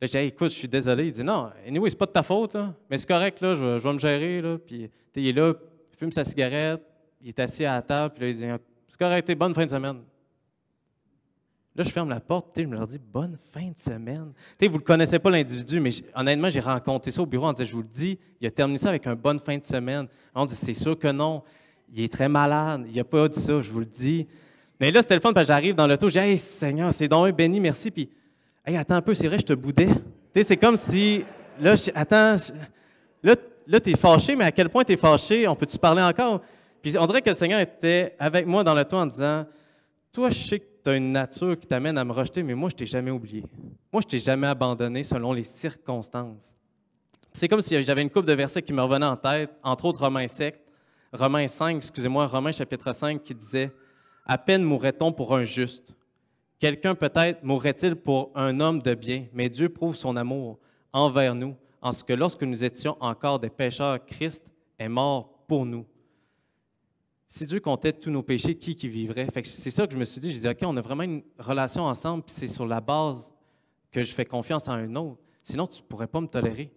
Là, j'ai écoute, je suis désolé. Il dit, non, anyway, c'est pas de ta faute, mais c'est correct, là, je, vais, me gérer. Là. Puis, il est là, il fume sa cigarette, il est assis à la table, puis là, il dit, c'est correct, bonne fin de semaine. Là, je ferme la porte, je me leur dis bonne fin de semaine. vous ne le connaissez pas l'individu, mais honnêtement, j'ai rencontré ça au bureau. On disait, je vous le dis, il a terminé ça avec un bonne fin de semaine. On dit, c'est sûr que non. Il est très malade. Il n'a pas dit ça, je vous le dis. Mais là, c'était le fun, j'arrive dans l'auto, je dis, hey Seigneur, c'est donc béni, merci. Puis, hey, attends un peu, c'est vrai, je te boudais. c'est comme si, là, attends, là, là tu es fâché, mais à quel point tu es fâché? On peut-tu parler encore? on dirait que le Seigneur était avec moi dans le temps en disant Toi, je sais que tu as une nature qui t'amène à me rejeter, mais moi, je t'ai jamais oublié. Moi, je t'ai jamais abandonné selon les circonstances. C'est comme si j'avais une coupe de versets qui me revenaient en tête, entre autres Romains Romains 5, excusez-moi, Romains chapitre 5 qui disait À peine mourrait-on pour un juste. Quelqu'un peut-être mourrait-il pour un homme de bien, mais Dieu prouve son amour envers nous, en ce que lorsque nous étions encore des pécheurs, Christ est mort pour nous si Dieu comptait tous nos péchés, qui qui vivrait? c'est ça que je me suis dit, je dit, OK, on a vraiment une relation ensemble, puis c'est sur la base que je fais confiance en un autre. Sinon, tu ne pourrais pas me tolérer.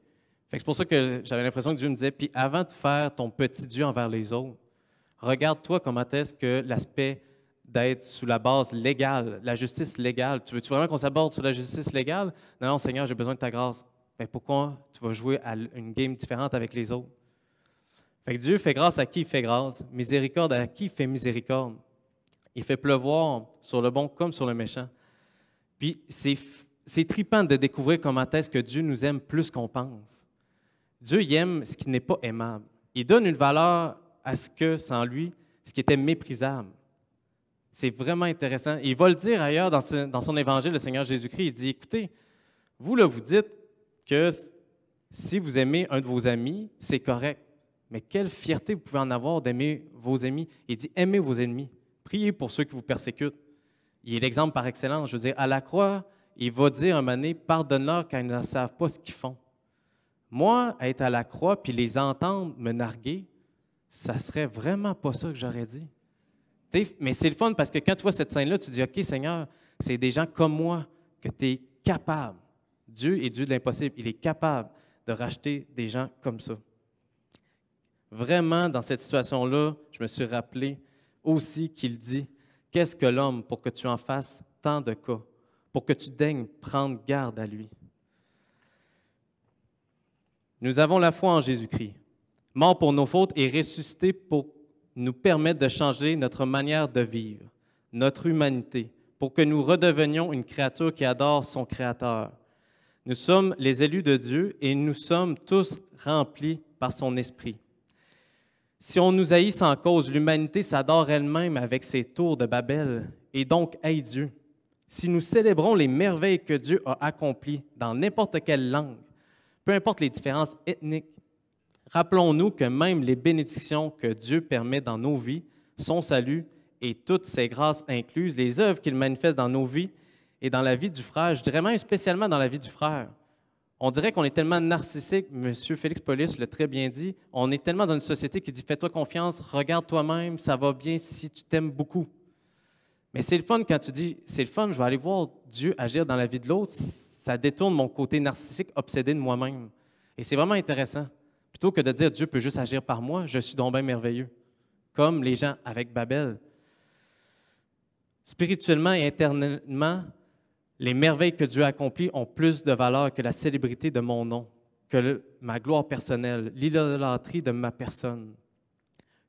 c'est pour ça que j'avais l'impression que Dieu me disait, puis avant de faire ton petit Dieu envers les autres, regarde-toi comment est-ce que l'aspect d'être sous la base légale, la justice légale, tu veux-tu vraiment qu'on s'aborde sur la justice légale? Non, non, Seigneur, j'ai besoin de ta grâce. Mais ben, pourquoi tu vas jouer à une game différente avec les autres? Dieu fait grâce à qui il fait grâce, miséricorde à qui il fait miséricorde. Il fait pleuvoir sur le bon comme sur le méchant. Puis c'est tripant de découvrir comment est-ce que Dieu nous aime plus qu'on pense. Dieu aime ce qui n'est pas aimable. Il donne une valeur à ce que, sans lui, ce qui était méprisable. C'est vraiment intéressant. Il va le dire ailleurs dans, son évangile, le Seigneur Jésus-Christ, il dit, écoutez, vous, là, vous dites que si vous aimez un de vos amis, c'est correct. Mais quelle fierté vous pouvez en avoir d'aimer vos amis. Il dit aimez vos ennemis, priez pour ceux qui vous persécutent. Il est l'exemple par excellence. Je veux dire, à la croix, il va dire un moment donné pardonne-leur quand ils ne savent pas ce qu'ils font. Moi, être à la croix puis les entendre me narguer, ça serait vraiment pas ça que j'aurais dit. mais c'est le fun parce que quand tu vois cette scène-là, tu dis OK, Seigneur, c'est des gens comme moi que tu es capable. Dieu est Dieu de l'impossible. Il est capable de racheter des gens comme ça. Vraiment, dans cette situation-là, je me suis rappelé aussi qu'il dit, Qu'est-ce que l'homme pour que tu en fasses tant de cas, pour que tu daignes prendre garde à lui? Nous avons la foi en Jésus-Christ, mort pour nos fautes et ressuscité pour nous permettre de changer notre manière de vivre, notre humanité, pour que nous redevenions une créature qui adore son Créateur. Nous sommes les élus de Dieu et nous sommes tous remplis par son esprit. Si on nous haït sans cause, l'humanité s'adore elle-même avec ses tours de Babel et donc haït Dieu. Si nous célébrons les merveilles que Dieu a accomplies dans n'importe quelle langue, peu importe les différences ethniques, rappelons-nous que même les bénédictions que Dieu permet dans nos vies, sont salut et toutes ses grâces incluses, les œuvres qu'il manifeste dans nos vies et dans la vie du frère, je dirais spécialement dans la vie du frère, on dirait qu'on est tellement narcissique, M. Félix Polis l'a très bien dit, on est tellement dans une société qui dit fais-toi confiance, regarde toi-même, ça va bien si tu t'aimes beaucoup. Mais c'est le fun quand tu dis c'est le fun, je vais aller voir Dieu agir dans la vie de l'autre, ça détourne mon côté narcissique obsédé de moi-même. Et c'est vraiment intéressant. Plutôt que de dire Dieu peut juste agir par moi, je suis donc bien merveilleux, comme les gens avec Babel. Spirituellement et internellement, les merveilles que Dieu accomplit ont plus de valeur que la célébrité de mon nom, que ma gloire personnelle, l'idolâtrie de ma personne.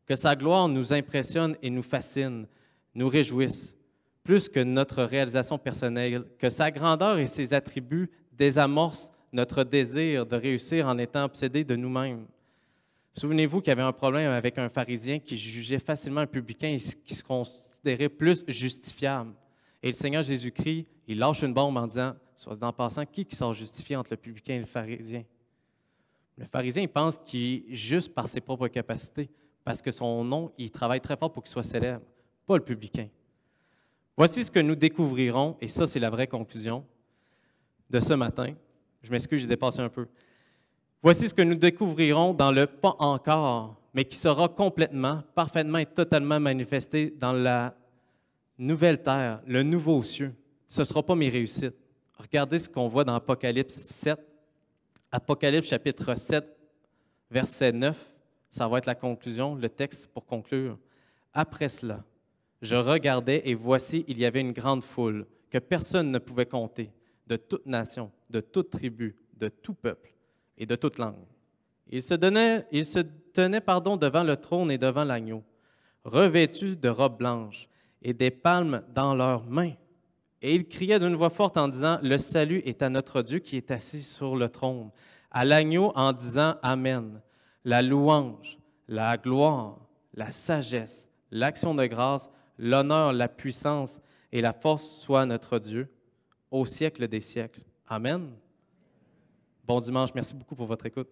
Que sa gloire nous impressionne et nous fascine, nous réjouisse, plus que notre réalisation personnelle, que sa grandeur et ses attributs désamorcent notre désir de réussir en étant obsédé de nous-mêmes. Souvenez-vous qu'il y avait un problème avec un pharisien qui jugeait facilement un publicain et qui se considérait plus justifiable. Et le Seigneur Jésus-Christ, il lâche une bombe en disant, soit en passant, qui qui sort justifié entre le publicain et le pharisien? Le pharisien, il pense qu'il, juste par ses propres capacités, parce que son nom, il travaille très fort pour qu'il soit célèbre, pas le publicain. Voici ce que nous découvrirons, et ça, c'est la vraie conclusion de ce matin. Je m'excuse, j'ai dépassé un peu. Voici ce que nous découvrirons dans le pas encore, mais qui sera complètement, parfaitement et totalement manifesté dans la nouvelle terre, le nouveau ciel, ce ne sera pas mes réussites. Regardez ce qu'on voit dans Apocalypse 7. Apocalypse chapitre 7, verset 9. Ça va être la conclusion, le texte pour conclure. Après cela, je regardais et voici, il y avait une grande foule que personne ne pouvait compter, de toute nation, de toute tribu, de tout peuple et de toute langue. Ils se, donnait, se tenait pardon, devant le trône et devant l'agneau, revêtus de robes blanches et des palmes dans leurs mains. Et ils criaient d'une voix forte en disant, Le salut est à notre Dieu qui est assis sur le trône, à l'agneau en disant, Amen. La louange, la gloire, la sagesse, l'action de grâce, l'honneur, la puissance et la force soient notre Dieu au siècle des siècles. Amen. Bon dimanche, merci beaucoup pour votre écoute.